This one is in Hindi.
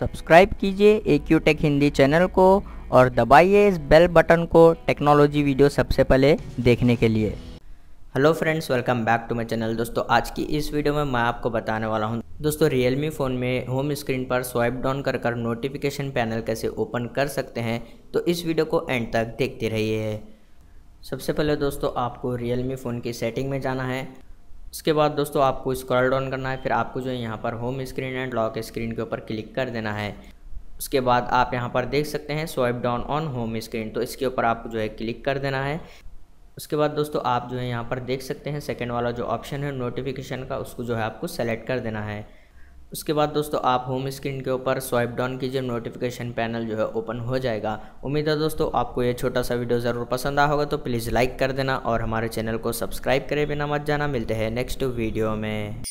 सब्सक्राइब कीजिए A Q tech Hindi channel को और दबाइए इस बेल बटन को टेक्नोलॉजी वीडियो सबसे पहले देखने के लिए hello friends welcome back to my channel दोस्तों आज की इस वीडियो में मैं आपको बताने वाला हूं दोस्तों रियलमी फ़ोन में होम स्क्रीन पर स्वाइप डाउन कर कर नोटिफिकेशन पैनल कैसे ओपन कर सकते हैं तो इस वीडियो को एंड तक देखते रहिए सबसे पहले दोस्तों आपको रियलमी फ़ोन की सेटिंग में जाना है उसके बाद दोस्तों आपको स्क्रॉल डाउन करना है फिर आपको जो है यहाँ पर home screen and lock screen के ऊपर क्लिक कर देना है उसके बाद आप यहाँ पर देख सकते हैं swipe down on home screen तो इसके ऊपर आपको जो है क्लिक कर देना है उसके बाद दोस्तों आप जो है यहाँ पर देख सकते हैं सेकेंड वाला जो ऑप्शन है नोटिफिकेशन का उसको जो है आपको सेलेक्ट कर देना है उसके बाद दोस्तों आप होम स्क्रीन के ऊपर स्वाइप डाउन कीजिए नोटिफिकेशन पैनल जो है ओपन हो जाएगा उम्मीद है दोस्तों आपको ये छोटा सा वीडियो ज़रूर पसंद आ होगा तो प्लीज़ लाइक कर देना और हमारे चैनल को सब्सक्राइब करें बिना मत जाना मिलते हैं नेक्स्ट वीडियो में